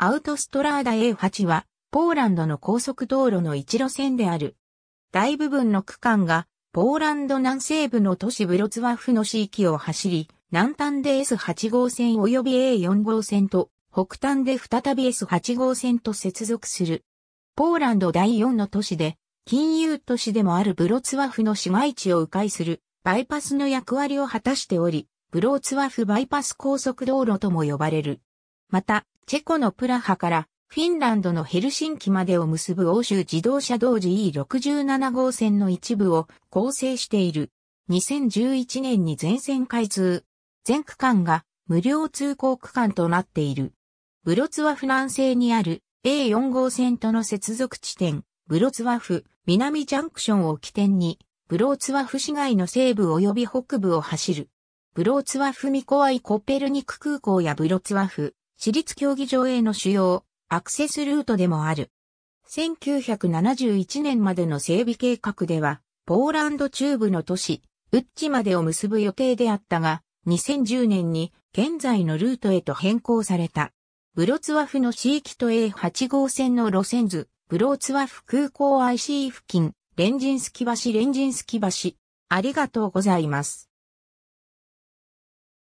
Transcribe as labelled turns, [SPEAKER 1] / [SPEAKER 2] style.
[SPEAKER 1] アウトスト
[SPEAKER 2] ラーダ A8 は、ポーランドの高速道路の一路線である。大部分の区間が、ポーランド南西部の都市ブロツワフの地域を走り、南端で S8 号線及び A4 号線と、北端で再び S8 号線と接続する。ポーランド第4の都市で、金融都市でもあるブロツワフの市街地を迂回する、バイパスの役割を果たしており、ブローツワフバイパス高速道路とも呼ばれる。また、チェコのプラハからフィンランドのヘルシンキまでを結ぶ欧州自動車同時 e 6 7号線の一部を構成している。2011年に全線開通。全区間が無料通行区間となっている。ブロツワフ南西にある A4 号線との接続地点、ブロツワフ南ジャンクションを起点に、ブローツワフ市街の西部及び北部を走る。ブローツワフミコワイコペルニク空港やブロツワフ私立競技場への主要アクセスルートでもある。1971年までの整備計画では、ポーランド中部の都市、ウッチまでを結ぶ予定であったが、2010年に現在のルートへと変更された。ブロツワフの地域と A8 号線の路線図、ブロツワフ空港 IC 付近、レンジンスキ橋レンジンスキ橋。ありがとうございます。